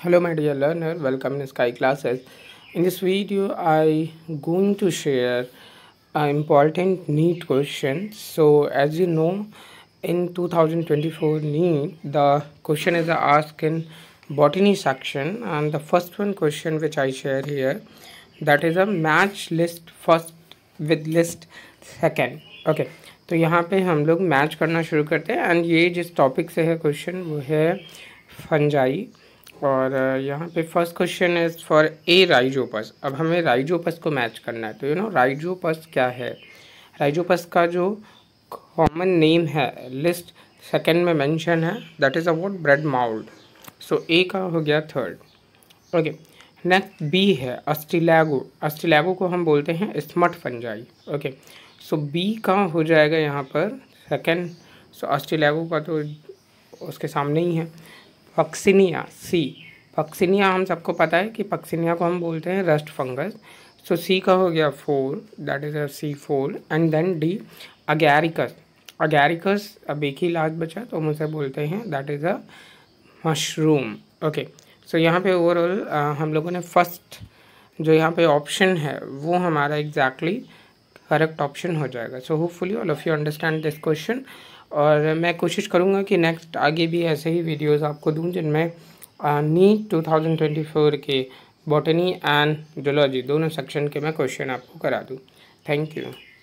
hello my dear learner welcome in sky classes in this video i going to share an important neat question so as you know in 2024 neat the question is asked in botany section and the first one question which i share here that is a match list first with list second okay तो यहाँ पे हम लोग match करना शुरू करते हैं and ये जिस टॉपिक से है क्वेश्चन वो है फंजाई और यहाँ पे first question is for A Rhizopus अब हमें राइजोपस को मैच करना है तो यू नो राइजोपस क्या है राइजोपस का जो कॉमन नेम है लिस्ट सेकेंड में मेंशन है that is about bread mould so A का हो गया थर्ड ओके नेक्स्ट बी है अस्टिलैगो अस्टिलैगो को हम बोलते हैं smut fungi okay so B का हो जाएगा यहाँ पर सेकेंड सो अस्टिलैगो का तो उसके सामने ही है पक्सिनिया सी पक्सिनिया हम सबको पता है कि पक्सिनिया को हम बोलते हैं रस्ट फंगस सो सी का हो गया four that is a C four and then D Agaricus Agaricus अब एक ही लास्ट बचा तो हम उसे बोलते हैं that is a mushroom okay so यहाँ पे ओवरऑल uh, हम लोगों ने फर्स्ट जो यहाँ पे ऑप्शन है वो हमारा एग्जैक्टली exactly करेक्ट ऑप्शन हो जाएगा so hopefully all of you understand this question और मैं कोशिश करूँगा कि नेक्स्ट आगे भी ऐसे ही वीडियोज़ आपको दूँ जिनमें नीट फोर के बॉटनी एंड जोलॉजी दोनों सेक्शन के मैं क्वेश्चन आपको करा दूँ थैंक यू